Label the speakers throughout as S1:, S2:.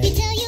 S1: Make could tell you.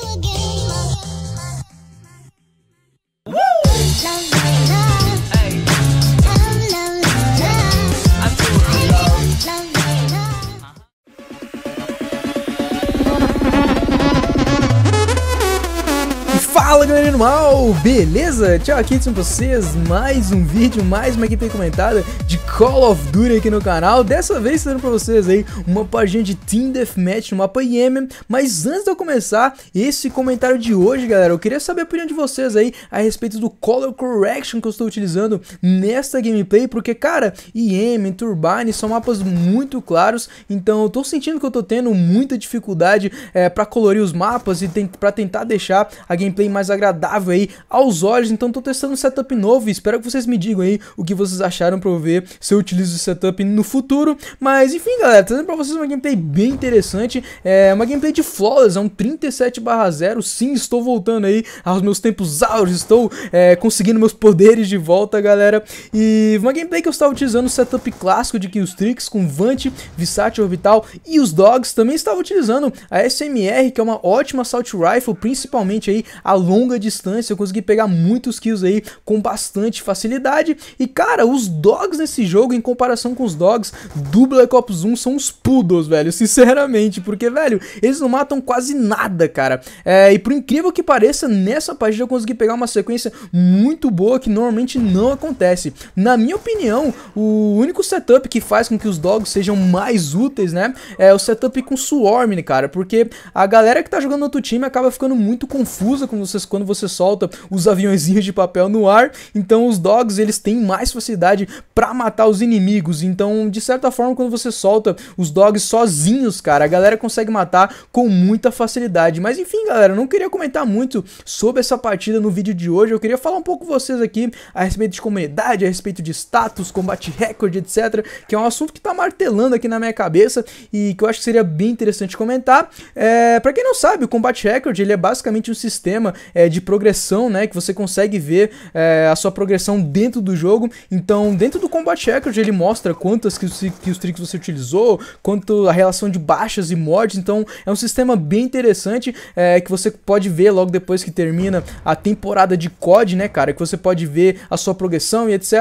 S1: Fala galera do mal, beleza? Tchau aqui com vocês, mais um vídeo, mais uma gameplay comentada de Call of Duty aqui no canal Dessa vez trazendo pra vocês aí uma página de Team Deathmatch no mapa Yemen Mas antes de eu começar esse comentário de hoje galera, eu queria saber a opinião de vocês aí A respeito do Color Correction que eu estou utilizando nesta gameplay Porque cara, Yemen, Turbine são mapas muito claros Então eu tô sentindo que eu tô tendo muita dificuldade é, pra colorir os mapas e tem, pra tentar deixar a gameplay mais mais agradável aí aos olhos. Então tô testando um setup novo e espero que vocês me digam aí o que vocês acharam pra eu ver se eu utilizo o setup no futuro. Mas enfim, galera, trazendo pra vocês uma gameplay bem interessante. É uma gameplay de Flawless, é um 37/0. Sim, estou voltando aí aos meus tempos áureos, estou é, conseguindo meus poderes de volta, galera. E uma gameplay que eu estava utilizando o setup clássico de Killstreaks com Vant, Visat Orbital e os Dogs. Também estava utilizando a SMR, que é uma ótima Assault Rifle, principalmente aí a longa longa distância, eu consegui pegar muitos kills aí com bastante facilidade. E cara, os dogs nesse jogo, em comparação com os dogs do Black Ops 1, são uns poodles, velho, sinceramente, porque, velho, eles não matam quase nada, cara. É, e por incrível que pareça, nessa partida eu consegui pegar uma sequência muito boa que normalmente não acontece. Na minha opinião, o único setup que faz com que os dogs sejam mais úteis, né, é o setup com Swarm, cara, porque a galera que tá jogando no outro time acaba ficando muito confusa com os crianças quando você solta os aviãozinhos de papel no ar. Então os dogs eles têm mais facilidade para matar os inimigos. Então de certa forma quando você solta os dogs sozinhos, cara, a galera consegue matar com muita facilidade. Mas enfim, galera, não queria comentar muito sobre essa partida no vídeo de hoje. Eu queria falar um pouco com vocês aqui a respeito de comunidade, a respeito de status, combate recorde, etc. Que é um assunto que tá martelando aqui na minha cabeça e que eu acho que seria bem interessante comentar. É, para quem não sabe, o combate recorde ele é basicamente um sistema é, de progressão, né? Que você consegue ver é, a sua progressão dentro do jogo. Então, dentro do Combat Record, ele mostra quantas que os tricks você utilizou, quanto a relação de baixas e mortes. Então, é um sistema bem interessante é, que você pode ver logo depois que termina a temporada de COD, né, cara? Que você pode ver a sua progressão e etc.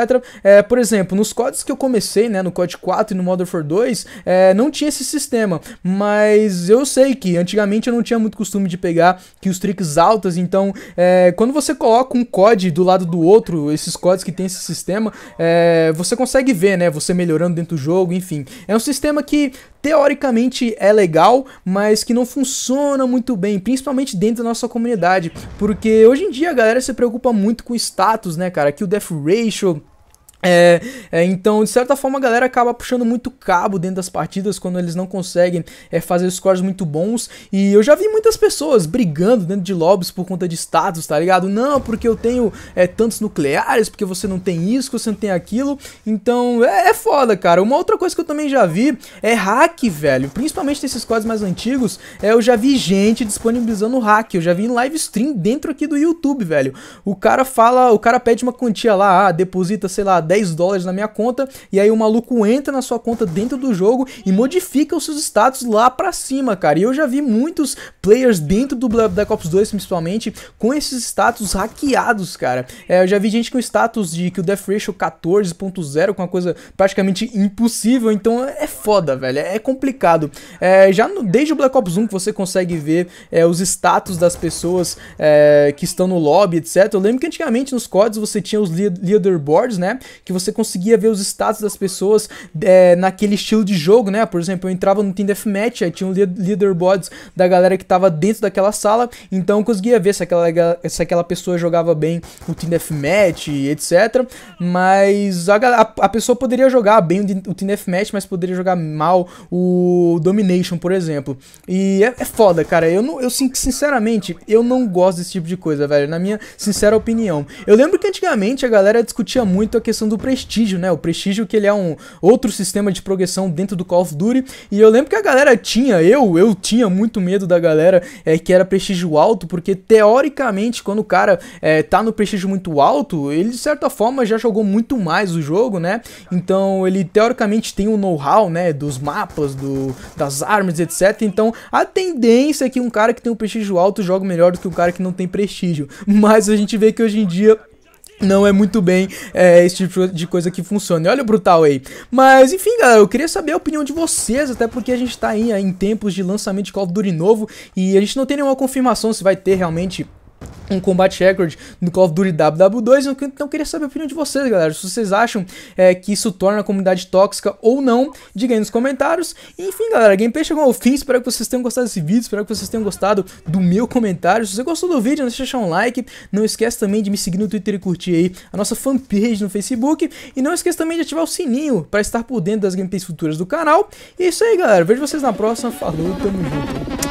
S1: É, por exemplo, nos CODs que eu comecei, né, no COD 4 e no Modern Warfare 2, é, não tinha esse sistema, mas eu sei que antigamente eu não tinha muito costume de pegar que os tricks altas em então, é, quando você coloca um COD do lado do outro, esses CODs que tem esse sistema, é, você consegue ver, né? Você melhorando dentro do jogo, enfim. É um sistema que teoricamente é legal, mas que não funciona muito bem, principalmente dentro da nossa comunidade, porque hoje em dia a galera se preocupa muito com status, né, cara? Que o death ratio é, é, então, de certa forma, a galera acaba puxando muito cabo dentro das partidas quando eles não conseguem é, fazer scores muito bons. E eu já vi muitas pessoas brigando dentro de lobbies por conta de status, tá ligado? Não, porque eu tenho é, tantos nucleares, porque você não tem isso, você não tem aquilo. Então, é, é, foda, cara. Uma outra coisa que eu também já vi é hack, velho. Principalmente nesses códigos mais antigos, é, eu já vi gente disponibilizando hack. Eu já vi em live stream dentro aqui do YouTube, velho. O cara fala, o cara pede uma quantia lá, ah, deposita, sei lá, 10 10 dólares na minha conta, e aí o maluco entra na sua conta dentro do jogo e modifica os seus status lá pra cima, cara. E eu já vi muitos players dentro do Black Ops 2, principalmente, com esses status hackeados, cara. É, eu já vi gente com status de que o Death Ratio 14.0, com é uma coisa praticamente impossível, então é foda, velho, é complicado. É, já no, desde o Black Ops 1 que você consegue ver é, os status das pessoas é, que estão no lobby, etc. Eu lembro que antigamente nos códigos você tinha os leaderboards, né? que você conseguia ver os status das pessoas é, naquele estilo de jogo, né? Por exemplo, eu entrava no Team Deathmatch, aí tinha um leaderboards da galera que tava dentro daquela sala, então eu conseguia ver se aquela, se aquela pessoa jogava bem o Team Deathmatch, etc. Mas a, a, a pessoa poderia jogar bem o, Team Deathmatch, mas poderia jogar mal o Domination, por exemplo. E é, é foda, cara. Eu, não, eu sinceramente, eu não gosto desse tipo de coisa, velho. Na minha sincera opinião. Eu lembro que antigamente a galera discutia muito a questão do do Prestígio, né? O Prestígio que ele é um outro sistema de progressão dentro do Call of Duty. E eu lembro que a galera tinha, eu, eu tinha muito medo da galera é, que era prestígio alto, porque teoricamente quando o cara é, tá no prestígio muito alto, ele de certa forma já jogou muito mais o jogo, né? Então ele teoricamente tem o um know-how, né? Dos mapas, do, das armas, etc. Então a tendência é que um cara que tem um prestígio alto joga melhor do que um cara que não tem prestígio. Mas a gente vê que hoje em dia não é muito bem é, esse tipo de coisa que funciona. E olha o brutal aí. Mas enfim, galera, eu queria saber a opinião de vocês, até porque a gente tá aí em tempos de lançamento de Call of Duty novo e a gente não tem nenhuma confirmação se vai ter realmente um combate record no Call of Duty WW2. Então, queria saber a opinião de vocês, galera. Se vocês acham é, que isso torna a comunidade tóxica ou não, diga aí nos comentários. Enfim, galera, Gameplay chegou ao fim. Espero que vocês tenham gostado desse vídeo. Espero que vocês tenham gostado do meu comentário. Se você gostou do vídeo, não deixa de deixar um like. Não esquece também de me seguir no Twitter e curtir aí a nossa fanpage no Facebook. E não esquece também de ativar o sininho para estar por dentro das gameplays futuras do canal. E é isso aí, galera. Vejo vocês na próxima. Falou, tamo junto.